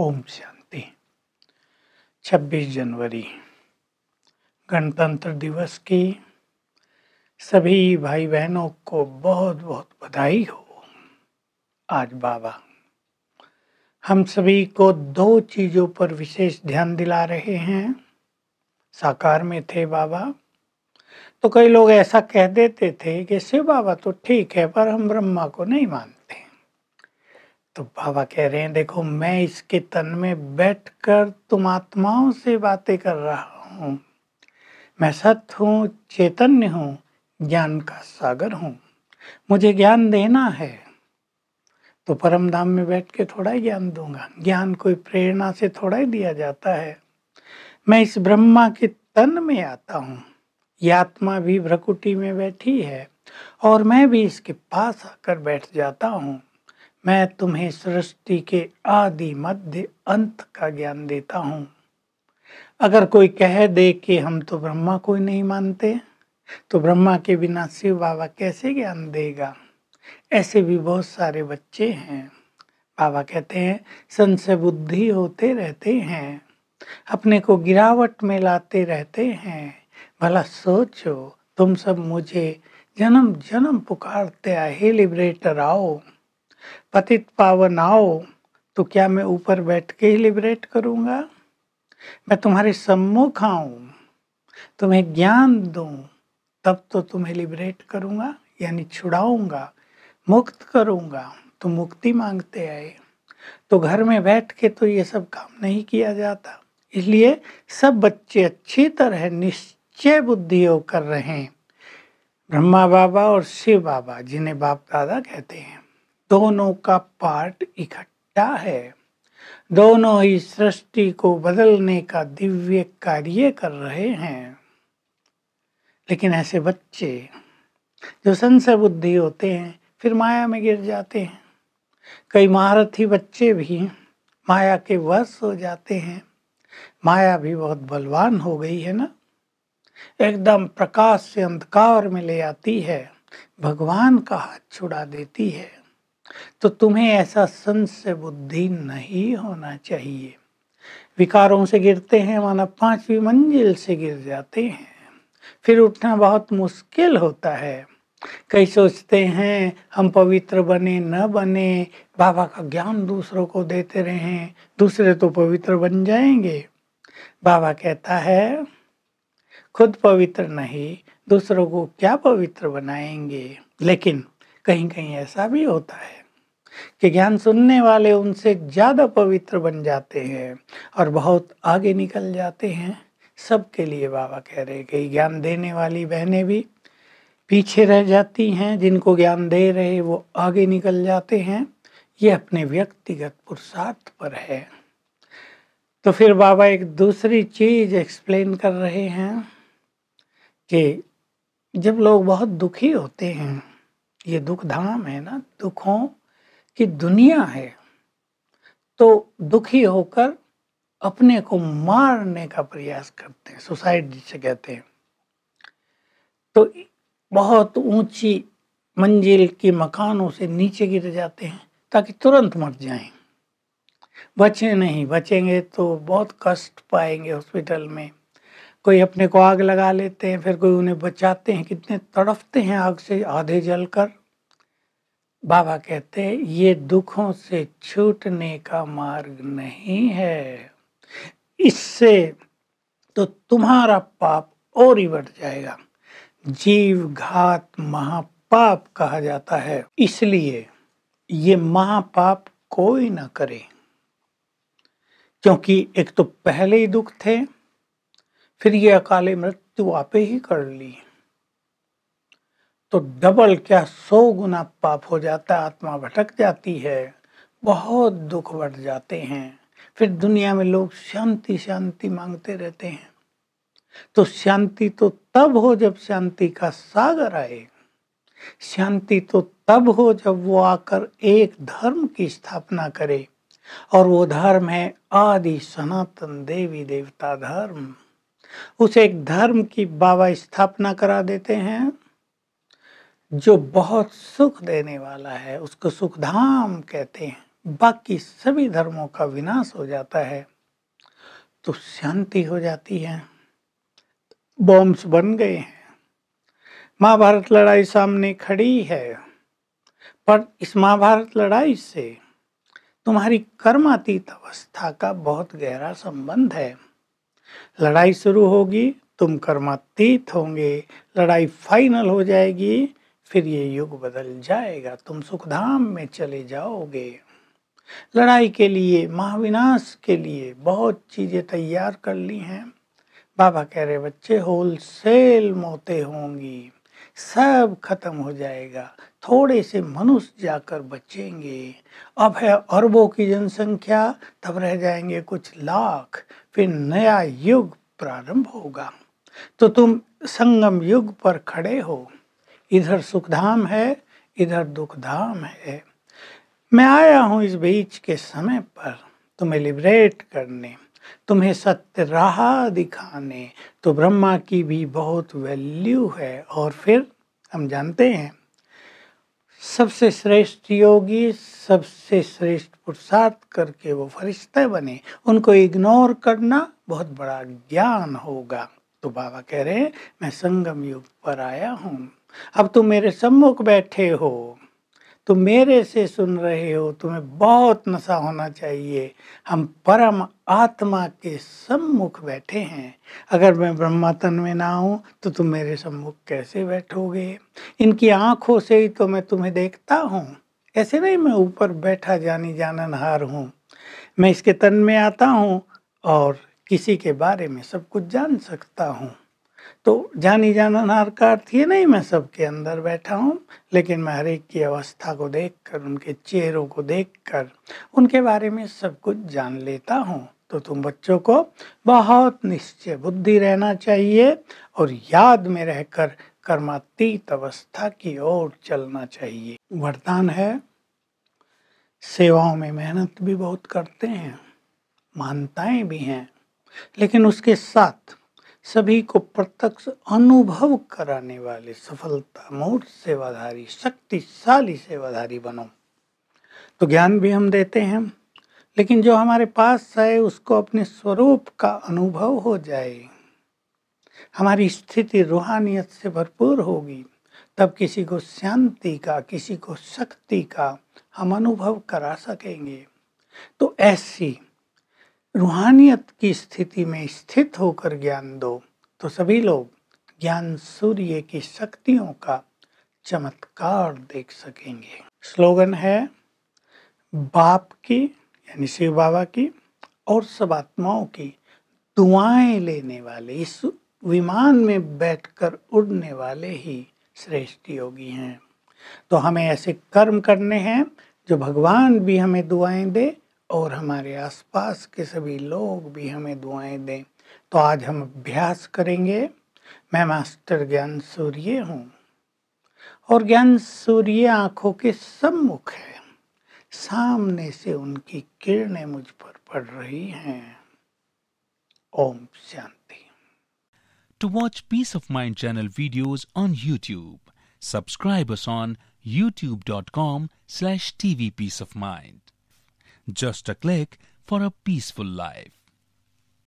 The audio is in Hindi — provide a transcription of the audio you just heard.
ओम शांति 26 जनवरी गणतंत्र दिवस की सभी भाई बहनों को बहुत बहुत बधाई हो आज बाबा हम सभी को दो चीज़ों पर विशेष ध्यान दिला रहे हैं साकार में थे बाबा तो कई लोग ऐसा कह देते थे कि शिव बाबा तो ठीक है पर हम ब्रह्मा को नहीं मानते तो बाबा कह रहे हैं देखो मैं इसके तन में बैठकर तुम आत्माओं से बातें कर रहा हूँ मैं सत्य हूँ चैतन्य हूँ ज्ञान का सागर हूँ मुझे ज्ञान देना है तो परम धाम में बैठ के थोड़ा ही ज्ञान दूंगा ज्ञान कोई प्रेरणा से थोड़ा ही दिया जाता है मैं इस ब्रह्मा के तन में आता हूँ यह आत्मा भी भ्रकुटी में बैठी है और मैं भी इसके पास आकर बैठ जाता हूँ मैं तुम्हें सृष्टि के आदि मध्य अंत का ज्ञान देता हूँ अगर कोई कह दे कि हम तो ब्रह्मा को ही नहीं मानते तो ब्रह्मा के बिना शिव बाबा कैसे ज्ञान देगा ऐसे भी बहुत सारे बच्चे हैं बाबा कहते हैं संशय बुद्धि होते रहते हैं अपने को गिरावट में लाते रहते हैं भला सोचो तुम सब मुझे जन्म जन्म पुकारते आए लिबरेटर आओ पतित पावन आओ तो क्या मैं ऊपर बैठ के ही लिबरेट करूँगा मैं तुम्हारे सम्मुख आऊँ तुम्हें ज्ञान दूँ तब तो तुम्हें लिबरेट करूँगा यानी छुड़ाऊँगा मुक्त करूँगा तो मुक्ति मांगते आए तो घर में बैठ के तो ये सब काम नहीं किया जाता इसलिए सब बच्चे अच्छी तरह निश्चय बुद्धि रहे हैं ब्रह्मा बाबा और शिव बाबा जिन्हें बाप दादा कहते हैं दोनों का पार्ट इकट्ठा है दोनों ही सृष्टि को बदलने का दिव्य कार्य कर रहे हैं लेकिन ऐसे बच्चे जो संशय बुद्धि होते हैं फिर माया में गिर जाते हैं कई महारथी बच्चे भी माया के वश हो जाते हैं माया भी बहुत बलवान हो गई है ना एकदम प्रकाश से अंधकार में ले आती है भगवान का हाथ छुड़ा देती है तो तुम्हें ऐसा संस बुद्धि नहीं होना चाहिए विकारों से गिरते हैं माना पांचवी मंजिल से गिर जाते हैं फिर उठना बहुत मुश्किल होता है कई सोचते हैं हम पवित्र बने न बने बाबा का ज्ञान दूसरों को देते रहे दूसरे तो पवित्र बन जाएंगे बाबा कहता है खुद पवित्र नहीं दूसरों को क्या पवित्र बनाएंगे लेकिन कहीं कहीं ऐसा भी होता है कि ज्ञान सुनने वाले उनसे ज़्यादा पवित्र बन जाते हैं और बहुत आगे निकल जाते हैं सबके लिए बाबा कह रहे कि ज्ञान देने वाली बहनें भी पीछे रह जाती हैं जिनको ज्ञान दे रहे वो आगे निकल जाते हैं ये अपने व्यक्तिगत पुरुषार्थ पर है तो फिर बाबा एक दूसरी चीज एक्सप्लेन कर रहे हैं कि जब लोग बहुत दुखी होते हैं ये दुख धाम है ना दुखों कि दुनिया है तो दुखी होकर अपने को मारने का प्रयास करते हैं सुसाइड जिसे कहते हैं तो बहुत ऊंची मंजिल के मकानों से नीचे गिर जाते हैं ताकि तुरंत मर जाएं बचे नहीं बचेंगे तो बहुत कष्ट पाएंगे हॉस्पिटल में कोई अपने को आग लगा लेते हैं फिर कोई उन्हें बचाते हैं कितने तड़फते हैं आग से आधे जल कर बाबा कहते हैं ये दुखों से छूटने का मार्ग नहीं है इससे तो तुम्हारा पाप और ही बढ़ जाएगा जीव घात महापाप कहा जाता है इसलिए ये महापाप कोई ना करे क्योंकि एक तो पहले ही दुख थे फिर ये अकाली मृत्यु आपे ही कर ली तो डबल क्या सौ गुना पाप हो जाता है आत्मा भटक जाती है बहुत दुख बढ़ जाते हैं फिर दुनिया में लोग शांति शांति मांगते रहते हैं तो शांति तो तब हो जब शांति का सागर आए शांति तो तब हो जब वो आकर एक धर्म की स्थापना करे और वो धर्म है आदि सनातन देवी देवता धर्म उसे एक धर्म की बाबा स्थापना करा देते हैं जो बहुत सुख देने वाला है उसको सुखधाम कहते हैं बाकी सभी धर्मों का विनाश हो जाता है तो शांति हो जाती है बॉम्ब्स बन गए हैं महाभारत लड़ाई सामने खड़ी है पर इस महाभारत लड़ाई से तुम्हारी कर्मातीत अवस्था का बहुत गहरा संबंध है लड़ाई शुरू होगी तुम कर्मातीत होंगे लड़ाई फाइनल हो जाएगी फिर ये युग बदल जाएगा तुम सुखधाम में चले जाओगे लड़ाई के लिए महाविनाश के लिए बहुत चीज़ें तैयार कर ली हैं बाबा कह रहे बच्चे होल सेल मौतें होंगी सब खत्म हो जाएगा थोड़े से मनुष्य जाकर बचेंगे अब है अरबों की जनसंख्या तब रह जाएंगे कुछ लाख फिर नया युग प्रारंभ होगा तो तुम संगम युग पर खड़े हो इधर सुखधाम है इधर दुखधाम है मैं आया हूँ इस बीच के समय पर तुम्हें लिबरेट करने तुम्हें सत्य राह दिखाने तो ब्रह्मा की भी बहुत वैल्यू है और फिर हम जानते हैं सबसे श्रेष्ठ योगी सबसे श्रेष्ठ पुरुषार्थ करके वो फरिश्ते बने उनको इग्नोर करना बहुत बड़ा ज्ञान होगा तो बाबा कह रहे हैं मैं संगम युग पर आया हूँ अब तुम मेरे सम्मुख बैठे हो तुम मेरे से सुन रहे हो तुम्हें बहुत नशा होना चाहिए हम परम आत्मा के सम्मुख बैठे हैं अगर मैं ब्रह्मातन में ना हूँ तो तुम मेरे सम्मुख कैसे बैठोगे इनकी आँखों से ही तो मैं तुम्हें देखता हूँ ऐसे नहीं मैं ऊपर बैठा जानी जाननहार हूँ मैं इसके तन में आता हूँ और किसी के बारे में सब कुछ जान सकता हूँ तो जानी जानहार का अर्थ ये नहीं मैं सबके अंदर बैठा हूँ लेकिन मैं हरेक की अवस्था को देखकर उनके चेहरों को देखकर उनके बारे में सब कुछ जान लेता हूँ तो तुम बच्चों को बहुत निश्चय बुद्धि रहना चाहिए और याद में रहकर कर्मातीत अवस्था की ओर चलना चाहिए वरदान है सेवाओं में मेहनत भी बहुत करते हैं मानताएं भी हैं लेकिन उसके साथ सभी को प्रत्यक्ष अनुभव कराने वाले सफलता मूर्त सेवाधारी शक्तिशाली सेवाधारी बनो तो ज्ञान भी हम देते हैं लेकिन जो हमारे पास है उसको अपने स्वरूप का अनुभव हो जाए हमारी स्थिति रूहानियत से भरपूर होगी तब किसी को शांति का किसी को शक्ति का हम अनुभव करा सकेंगे तो ऐसी रूहानियत की स्थिति में स्थित होकर ज्ञान दो तो सभी लोग ज्ञान सूर्य की शक्तियों का चमत्कार देख सकेंगे स्लोगन है बाप की यानी शिव बाबा की और सब आत्माओं की दुआएं लेने वाले इस विमान में बैठकर उड़ने वाले ही श्रेष्ठ योगी हैं तो हमें ऐसे कर्म करने हैं जो भगवान भी हमें दुआएं दे और हमारे आसपास के सभी लोग भी हमें दुआएं दें तो आज हम अभ्यास करेंगे मैं मास्टर ज्ञान सूर्य हूँ और ज्ञान सूर्य आंखों के सम्मुख है सामने से उनकी किरणें मुझ पर पड़ रही हैं Om Shanti to watch Peace of Mind channel videos on YouTube subscribe YouTube dot com slash TV Peace of Mind Just a click for a peaceful life.